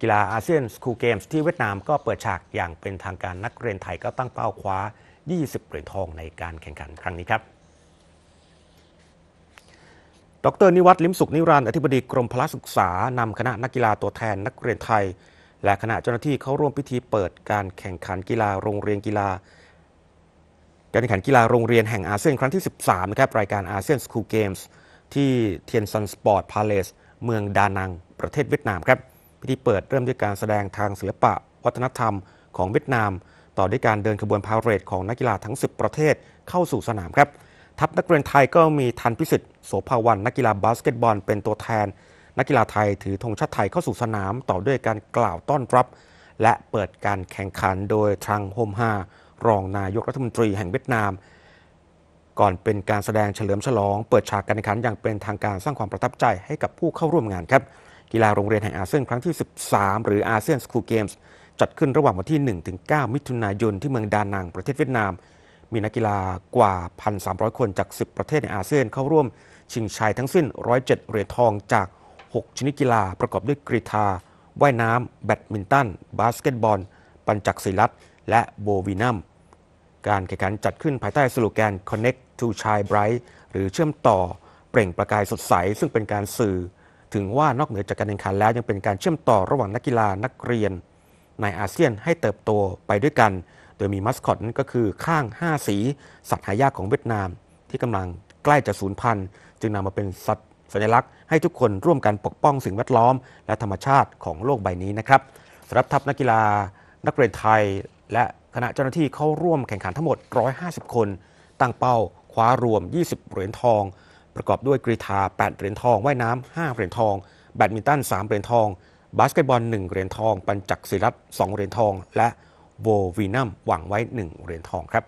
กีฬาอาเซียนสคูลเกมส์ที่เวียดนามก็เปิดฉากอย่างเป็นทางการนักเรียนไทยก็ตั้งเป้าคว้า 20เหรียญทองในการแข่งขันครั้งนี้ครับ ดรนิวัตรลิมสุขนิรันดร์อธิบดีกรมพละศึกษานำคณะนักกีฬาตัวแทนนักเรียนไทย และคณะเจ้าหน้าที่เข้าร่วมพิธีเปิดการแข่งขันกีฬาโรงเรียนกีฬา การแข่งขันกีฬาโรงเรียนแห่งอาเซียน ครั้งที่ 13นะครับรายการอาเซียนสคูลเกมส์ที่เทียนซันสปอร์ตพาเลสเมืองดานังประเทศเวียดนามครับพิธีเปิดเริ่มด้วยการแสดงทางศิลปะวัฒนธรรมของเวียดนาม ต่อด้วยการเดินขบวนพาเหรดของนักกีฬาทั้ง 10 ประเทศเข้าสู่สนามครับทัพนักเรียนไทยก็มีทันพิสิทธิ์โสภาวัน นักกีฬาบาสเกตบอล เป็นตัวแทน นักกีฬาไทยถือธงชาติไทยเข้าสู่สนามต่อด้วยการกล่าวต้อนรับ และเปิดการแข่งขันโดยทรังโฮมฮารองนายกรัฐมนตรีแห่งเวียดนาม ก่อนเป็นการแสดงเฉลิมฉลองเปิดฉากการแข่งขันอย่างเป็นทางการสร้างความประทับใจให้กับผู้เข้าร่วมงานครับกีฬาโรงเรียนแห่งอาเซียนครั้งที่ 13 หรืออาเซียนสคูลเกมส์จัดขึ้นระหว่างวันที่ 1-9 มิถุนายนที่เมืองดานังประเทศเวียดนาม มีนักกีฬากว่า 1,300 คนจาก 10 ประเทศในอาเซียนเข้าร่วม ชิงชัยทั้งสิ้น 107เหรียญทองจาก 6ชนิดกีฬาประกอบด้วยกรีฑาว่ายน้ำ แบดมินตันบาสเกตบอล ปัญจักรศิลัตและโบวีนัมการแข่งขันจัดขึ้นภายใต้สโลแกน Connect to Shine Bright หรือเชื่อมต่อเปล่งประกายสดใสซึ่งเป็นการสื่อถึงว่านอกเหนือจากการแข่งขันแล้วยังเป็นการเชื่อมต่อระหว่างนักกีฬานักเรียนในอาเซียนให้เติบโตไปด้วยกัน โดยมีมัสคอตนั้นก็คือข้าง 5 สี สัตว์หายากของเวียดนามที่กำลังใกล้จะสูญพันธุ์จึงนำมาเป็นสัตว์สัญลักษณ์ให้ทุกคนร่วมกันปกป้องสิ่งแวดล้อมและธรรมชาติของโลกใบนี้นะครับสำหรับทัพนักกีฬา นักเรียนไทย และคณะเจ้าหน้าที่เข้าร่วมแข่งขันทั้งหมด 150 คน ตั้งเป้าคว้ารวม 20เหรียญทองประกอบด้วยกรีธา 8 เหรียญทอง ว่ายน้ำ 5 เหรียญทอง แบดมินตัน 3 เหรียญทอง บาสเกตบอล 1 เหรียญทอง ปัญจักศิลป์2 เหรียญทอง และโววีนัมหวังไว้ 1 เหรียญทองครับ